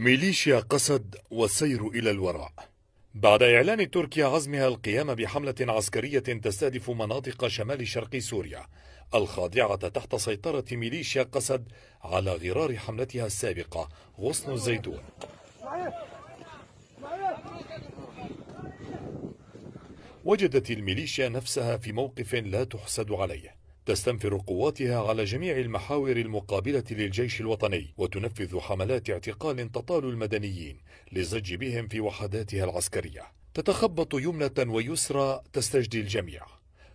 ميليشيا قسد والسير إلى الوراء بعد إعلان تركيا عزمها القيام بحملة عسكرية تستهدف مناطق شمال شرق سوريا الخاضعة تحت سيطرة ميليشيا قسد على غرار حملتها السابقة غصن الزيتون وجدت الميليشيا نفسها في موقف لا تحسد عليه تستنفر قواتها على جميع المحاور المقابلة للجيش الوطني وتنفذ حملات اعتقال تطال المدنيين للزج بهم في وحداتها العسكرية تتخبط يمنة ويسرى تستجدي الجميع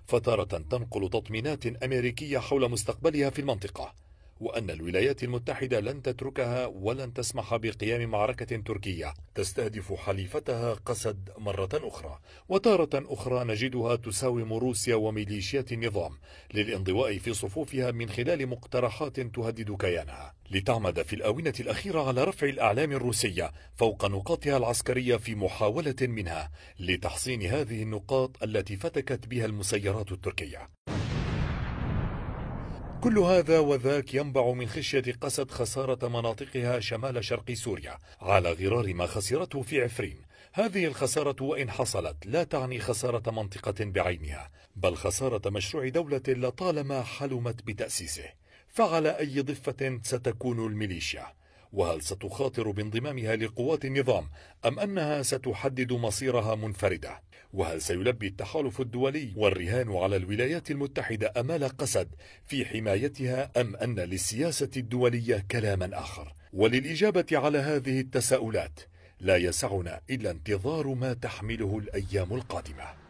فتارة تنقل تطمينات أمريكية حول مستقبلها في المنطقة وأن الولايات المتحدة لن تتركها ولن تسمح بقيام معركة تركية تستهدف حليفتها قسد مرة أخرى وتارة أخرى نجدها تساوم روسيا وميليشيات النظام للانضواء في صفوفها من خلال مقترحات تهدد كيانها لتعمد في الآونة الأخيرة على رفع الأعلام الروسية فوق نقاطها العسكرية في محاولة منها لتحصين هذه النقاط التي فتكت بها المسيرات التركية كل هذا وذاك ينبع من خشية قسد خسارة مناطقها شمال شرق سوريا على غرار ما خسرته في عفرين هذه الخسارة وإن حصلت لا تعني خسارة منطقة بعينها بل خسارة مشروع دولة لطالما حلمت بتأسيسه فعلى أي ضفة ستكون الميليشيا وهل ستخاطر بانضمامها لقوات النظام أم أنها ستحدد مصيرها منفردة وهل سيلبي التحالف الدولي والرهان على الولايات المتحدة أمال قسد في حمايتها أم أن للسياسة الدولية كلاما آخر وللإجابة على هذه التساؤلات لا يسعنا إلا انتظار ما تحمله الأيام القادمة